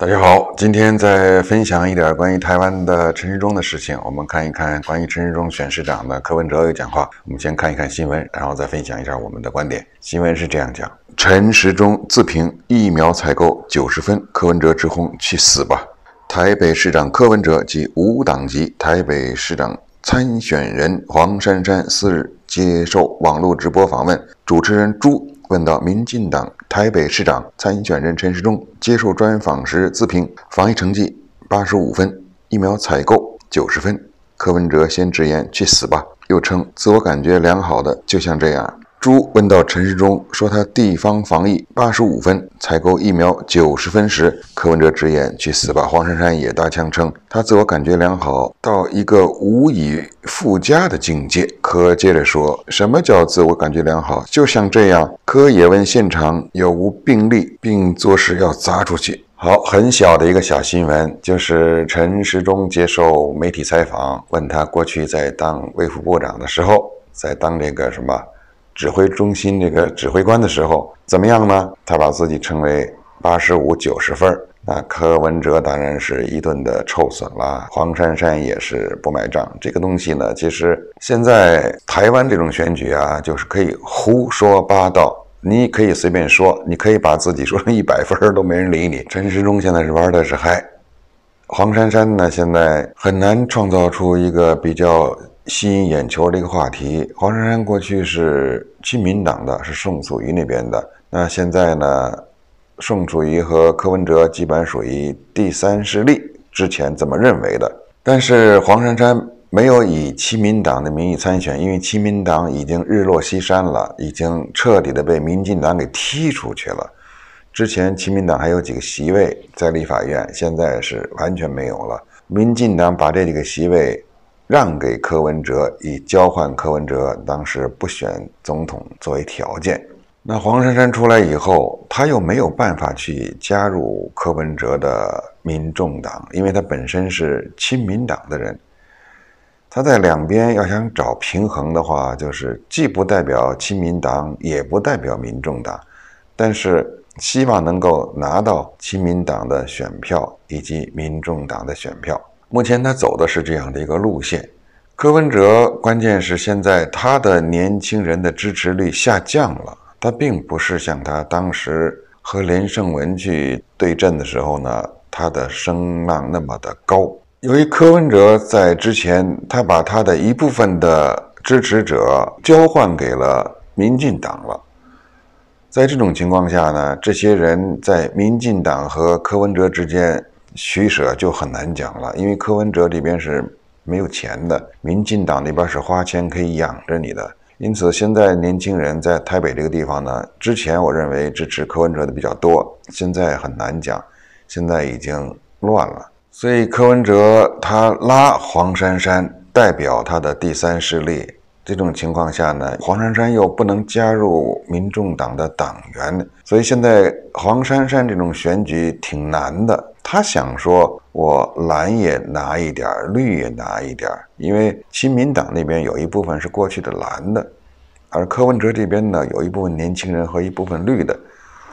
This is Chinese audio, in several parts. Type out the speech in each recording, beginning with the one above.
大家好，今天再分享一点关于台湾的陈时中的事情。我们看一看关于陈时中选市长的柯文哲的讲话。我们先看一看新闻，然后再分享一下我们的观点。新闻是这样讲：陈时中自评疫苗采购九十分，柯文哲直轰去死吧！台北市长柯文哲及无党籍台北市长参选人黄珊珊四日接受网络直播访问，主持人朱问到民进党。台北市长参选人陈时中接受专访时自评防疫成绩八十五分，疫苗采购九十分。柯文哲先直言去死吧，又称自我感觉良好的就像这样。朱问到陈时中说他地方防疫八十五分，采购疫苗九十分时，柯文哲直言去死吧。黄珊珊也搭腔称他自我感觉良好到一个无以附加的境界，可接着说什么叫自我感觉良好？就像这样。科也问现场有无病例，并作势要砸出去。好，很小的一个小新闻，就是陈时中接受媒体采访，问他过去在当卫副部长的时候，在当这个什么指挥中心这个指挥官的时候怎么样呢？他把自己称为八十五九十分儿。啊，柯文哲当然是一顿的臭损了，黄珊珊也是不买账。这个东西呢，其实现在台湾这种选举啊，就是可以胡说八道，你可以随便说，你可以把自己说成一百分都没人理你。陈时中现在是玩的是嗨，黄珊珊呢现在很难创造出一个比较吸引眼球的一个话题。黄珊珊过去是亲民党的，是宋楚瑜那边的，那现在呢？宋楚瑜和柯文哲基本属于第三势力，之前这么认为的。但是黄珊珊没有以亲民党的名义参选，因为亲民党已经日落西山了，已经彻底的被民进党给踢出去了。之前亲民党还有几个席位在立法院，现在是完全没有了。民进党把这几个席位让给柯文哲，以交换柯文哲当时不选总统作为条件。那黄珊珊出来以后，他又没有办法去加入柯文哲的民众党，因为他本身是亲民党的人。他在两边要想找平衡的话，就是既不代表亲民党，也不代表民众党，但是希望能够拿到亲民党的选票以及民众党的选票。目前他走的是这样的一个路线。柯文哲关键是现在他的年轻人的支持率下降了。他并不是像他当时和连胜文去对阵的时候呢，他的声浪那么的高。由于柯文哲在之前，他把他的一部分的支持者交换给了民进党了。在这种情况下呢，这些人在民进党和柯文哲之间取舍就很难讲了，因为柯文哲这边是没有钱的，民进党那边是花钱可以养着你的。因此，现在年轻人在台北这个地方呢，之前我认为支持柯文哲的比较多，现在很难讲，现在已经乱了。所以，柯文哲他拉黄珊珊代表他的第三势力，这种情况下呢，黄珊珊又不能加入民众党的党员，所以现在黄珊珊这种选举挺难的。他想说，我蓝也拿一点儿，绿也拿一点儿，因为亲民党那边有一部分是过去的蓝的，而柯文哲这边呢，有一部分年轻人和一部分绿的，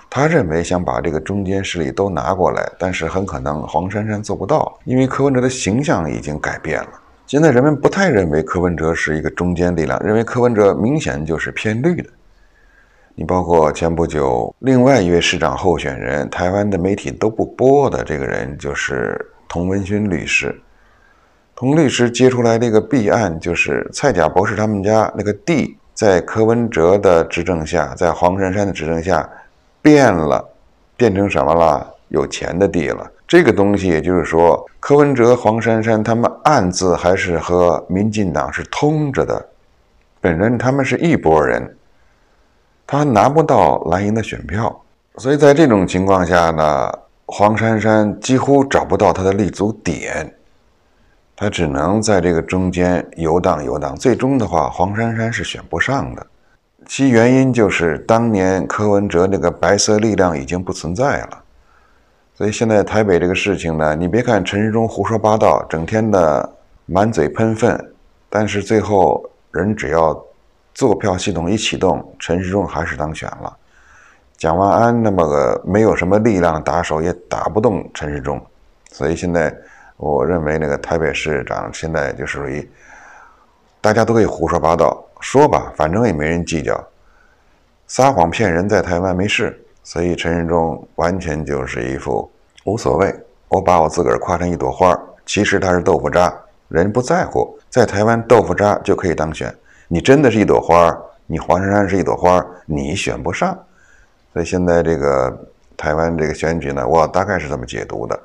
他认为想把这个中间势力都拿过来，但是很可能黄珊珊做不到，因为柯文哲的形象已经改变了。现在人们不太认为柯文哲是一个中间力量，认为柯文哲明显就是偏绿的。你包括前不久，另外一位市长候选人，台湾的媒体都不播的这个人，就是童文勋律师。童律师接出来的一个弊案，就是蔡甲博士他们家那个地，在柯文哲的执政下，在黄珊珊的执政下，变了，变成什么了？有钱的地了。这个东西也就是说，柯文哲、黄珊珊他们暗自还是和民进党是通着的，本人他们是一拨人。他拿不到蓝营的选票，所以在这种情况下呢，黄珊珊几乎找不到他的立足点，他只能在这个中间游荡游荡。最终的话，黄珊珊是选不上的，其原因就是当年柯文哲那个白色力量已经不存在了。所以现在台北这个事情呢，你别看陈时中胡说八道，整天的满嘴喷粪，但是最后人只要。坐票系统一启动，陈世忠还是当选了。蒋万安那么个没有什么力量的打手，也打不动陈世忠。所以现在我认为，那个台北市长现在就属于大家都可以胡说八道，说吧，反正也没人计较。撒谎骗人在台湾没事，所以陈世忠完全就是一副无所谓。我把我自个儿夸成一朵花，其实他是豆腐渣，人不在乎，在台湾豆腐渣就可以当选。你真的是一朵花，你黄珊珊是一朵花，你选不上。所以现在这个台湾这个选举呢，我大概是这么解读的。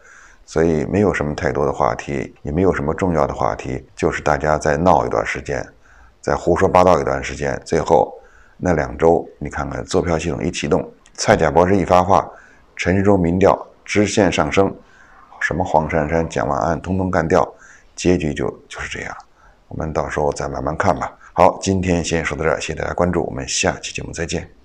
所以没有什么太多的话题，也没有什么重要的话题，就是大家再闹一段时间，再胡说八道一段时间。最后那两周，你看看，坐票系统一启动，蔡、甲博士一发话，陈时中民调直线上升，什么黄珊珊、蒋万安，通通干掉，结局就就是这样。我们到时候再慢慢看吧。好，今天先说到这儿，谢谢大家关注，我们下期节目再见。